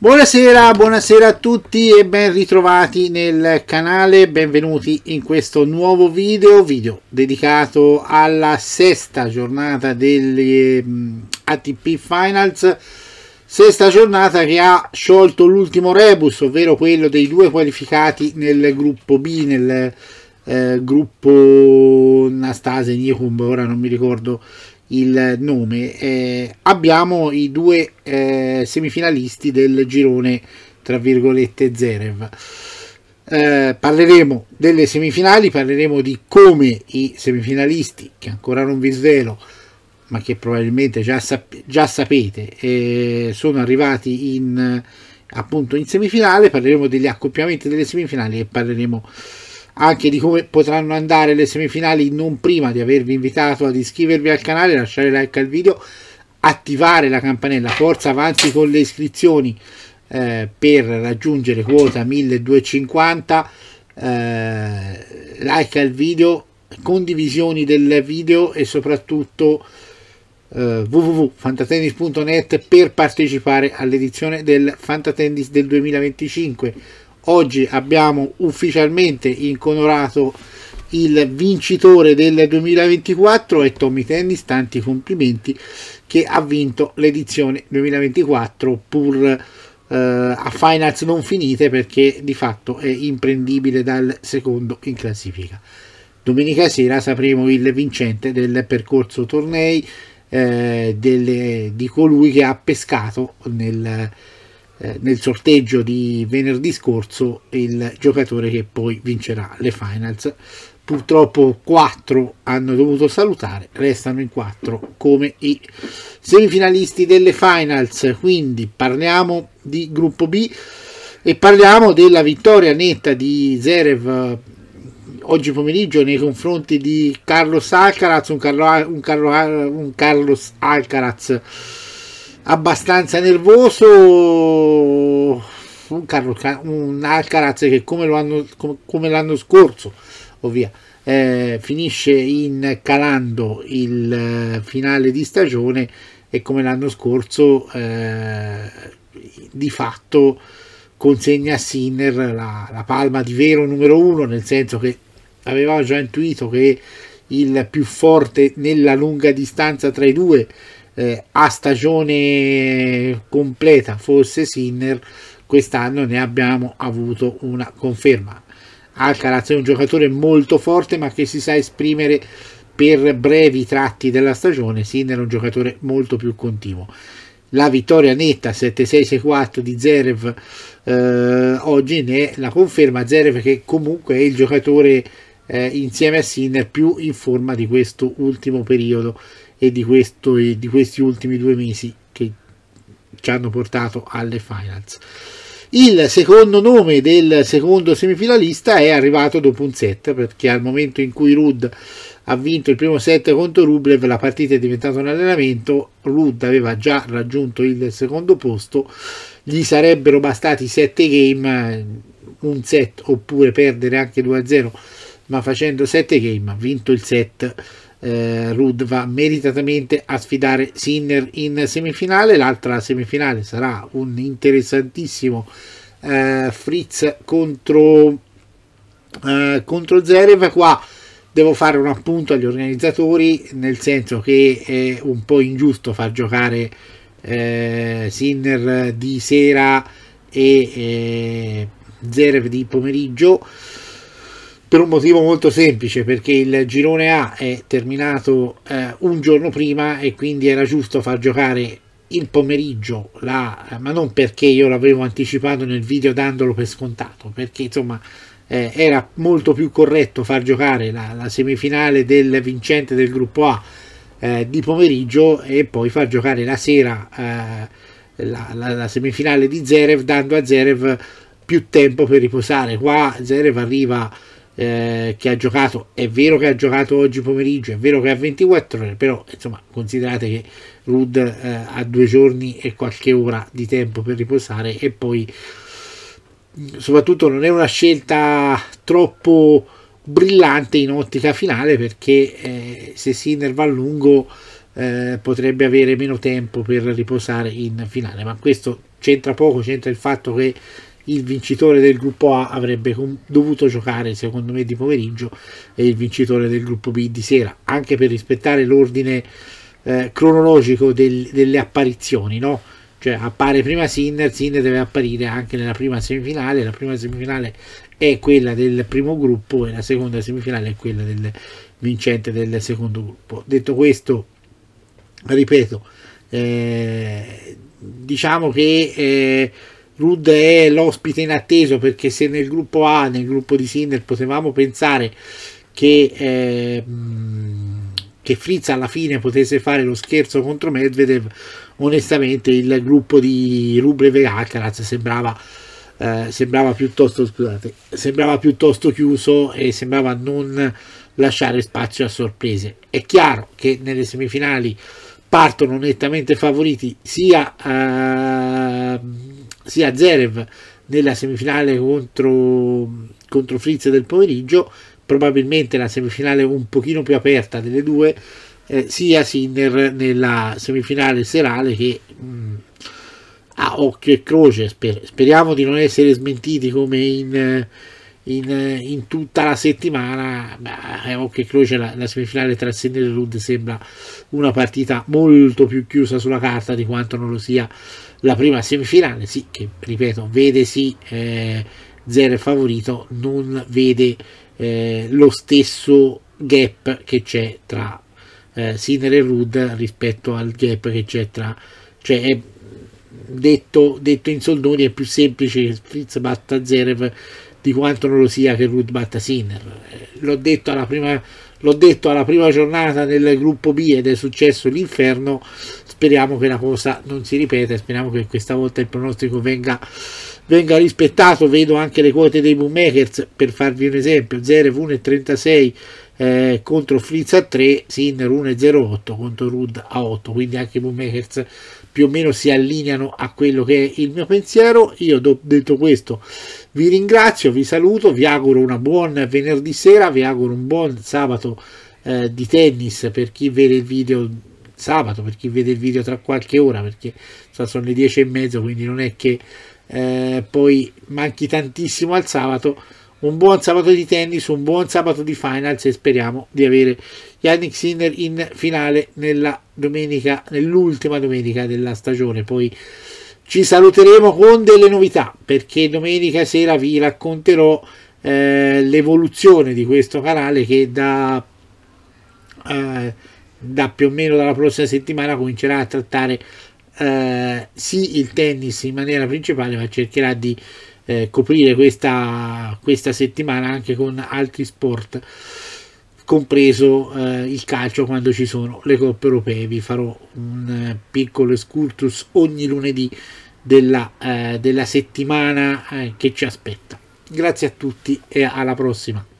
Buonasera, buonasera a tutti e ben ritrovati nel canale, benvenuti in questo nuovo video, video dedicato alla sesta giornata delle mm, ATP Finals, sesta giornata che ha sciolto l'ultimo rebus, ovvero quello dei due qualificati nel gruppo B, nel eh, gruppo Nastase, Nikum, ora non mi ricordo il nome, eh, abbiamo i due eh, semifinalisti del girone tra virgolette Zerev. Eh, parleremo delle semifinali, parleremo di come i semifinalisti, che ancora non vi svelo, ma che probabilmente già, sap- già sapete, eh, sono arrivati in, appunto in semifinale, parleremo degli accoppiamenti delle semifinali e parleremo anche di come potranno andare le semifinali non prima di avervi invitato ad iscrivervi al canale, lasciare like al video, attivare la campanella, forza avanti con le iscrizioni eh, per raggiungere quota 1250, eh, like al video, condivisioni del video e soprattutto eh, www.fantatennis.net per partecipare all'edizione del Fantatennis del 2025 oggi abbiamo ufficialmente inconorato il vincitore del 2024 è Tommy Tennis, tanti complimenti che ha vinto l'edizione 2024 pur eh, a finals non finite perché di fatto è imprendibile dal secondo in classifica. Domenica sera sapremo il vincente del percorso tornei eh, delle, di colui che ha pescato nel eh, nel sorteggio di venerdì scorso il giocatore che poi vincerà le finals. Purtroppo 4 hanno dovuto salutare, restano in 4 come i semifinalisti delle finals. Quindi parliamo di gruppo B e parliamo della vittoria netta di Zerev eh, oggi pomeriggio nei confronti di Carlos Alcaraz, un, Carlo, un, Carlo, un Carlos Alcaraz abbastanza nervoso un, Carlo, un Alcaraz che come, l'anno, come l'anno scorso ovvia, eh, finisce calando il eh, finale di stagione e come l'anno scorso eh, di fatto consegna a Sinner la, la palma di vero numero uno nel senso che avevamo già intuito che il più forte nella lunga distanza tra i due eh, a stagione completa fosse Sinner quest'anno ne abbiamo avuto una conferma Alcaraz è un giocatore molto forte ma che si sa esprimere per brevi tratti della stagione Sinner è un giocatore molto più continuo la vittoria netta 7-6-6-4 di Zerev eh, oggi ne è la conferma Zerev che comunque è il giocatore eh, insieme a Sinner più in forma di questo ultimo periodo e di, questo, e di questi ultimi due mesi che ci hanno portato alle finals. Il secondo nome del secondo semifinalista è arrivato dopo un set perché al momento in cui Rud ha vinto il primo set contro Rublev, la partita è diventata un allenamento, Rud aveva già raggiunto il secondo posto, gli sarebbero bastati sette game, un set oppure perdere anche 2-0, ma facendo sette game ha vinto il set eh, Rud va meritatamente a sfidare Sinner in semifinale. L'altra semifinale sarà un interessantissimo eh, Fritz contro, eh, contro Zerev. Qua devo fare un appunto agli organizzatori, nel senso che è un po' ingiusto far giocare eh, Sinner di sera e eh, Zerev di pomeriggio per un motivo molto semplice, perché il girone A è terminato eh, un giorno prima e quindi era giusto far giocare il pomeriggio, la, eh, ma non perché io l'avevo anticipato nel video dandolo per scontato, perché insomma eh, era molto più corretto far giocare la, la semifinale del vincente del gruppo A eh, di pomeriggio e poi far giocare la sera eh, la, la, la semifinale di Zerev, dando a Zerev più tempo per riposare. Qua Zerev arriva eh, che ha giocato, è vero che ha giocato oggi pomeriggio, è vero che ha 24 ore, però insomma considerate che Rud eh, ha due giorni e qualche ora di tempo per riposare e poi soprattutto non è una scelta troppo brillante in ottica finale perché eh, se Sinner va a lungo eh, potrebbe avere meno tempo per riposare in finale ma questo c'entra poco c'entra il fatto che il vincitore del gruppo A avrebbe dovuto giocare secondo me di pomeriggio e il vincitore del gruppo B di sera, anche per rispettare l'ordine eh, cronologico del, delle apparizioni, no? Cioè appare prima Sinner, Sinner deve apparire anche nella prima semifinale, la prima semifinale è quella del primo gruppo e la seconda semifinale è quella del vincente del secondo gruppo. Detto questo, ripeto, eh, diciamo che eh, Rud è l'ospite inatteso perché se nel gruppo A, nel gruppo di Sinner, potevamo pensare che, eh, che Fritz alla fine potesse fare lo scherzo contro Medvedev, onestamente il gruppo di Rublev e Alcaraz sembrava, eh, sembrava, piuttosto, scusate, sembrava piuttosto chiuso e sembrava non lasciare spazio a sorprese. È chiaro che nelle semifinali partono nettamente favoriti sia... Eh, sia Zerev nella semifinale contro, contro Fritz del pomeriggio, probabilmente la semifinale un pochino più aperta delle due, eh, sia Sinner nella semifinale serale che mh, mm, a occhio e croce, sper- speriamo di non essere smentiti come in... Eh, in, in tutta la settimana beh, è occhio e croce la, la semifinale tra Sinner e Rudd sembra una partita molto più chiusa sulla carta di quanto non lo sia la prima semifinale sì che ripeto vede sì eh, Zero favorito non vede eh, lo stesso gap che c'è tra eh, Sinner e Rudd rispetto al gap che c'è tra cioè è detto, detto in soldoni è più semplice che Fritz batta Zerev di quanto non lo sia che Ruud batta Sinner. Eh, l'ho detto, prima, l'ho detto alla prima giornata nel gruppo B ed è successo l'inferno. Speriamo che la cosa non si ripeta. Speriamo che questa volta il pronostico venga, venga rispettato. Vedo anche le quote dei bookmakers per farvi un esempio: 0 1,36 eh, contro Fritz a 3, Sinner 1 1,08 contro Rudd a 8. Quindi anche i bookmakers più o meno si allineano a quello che è il mio pensiero. Io detto questo vi ringrazio, vi saluto, vi auguro una buona venerdì sera, vi auguro un buon sabato eh, di tennis per chi vede il video sabato, per chi vede il video tra qualche ora, perché so, sono le 10 e mezzo, quindi non è che eh, poi manchi tantissimo al sabato un buon sabato di tennis, un buon sabato di finals e speriamo di avere Yannick Sinner in finale nella domenica, nell'ultima domenica della stagione. Poi ci saluteremo con delle novità perché domenica sera vi racconterò eh, l'evoluzione di questo canale che da, eh, da, più o meno dalla prossima settimana comincerà a trattare eh, sì il tennis in maniera principale ma cercherà di eh, coprire questa, questa settimana anche con altri sport compreso eh, il calcio quando ci sono le coppe europee vi farò un eh, piccolo excursus ogni lunedì della, eh, della settimana eh, che ci aspetta grazie a tutti e alla prossima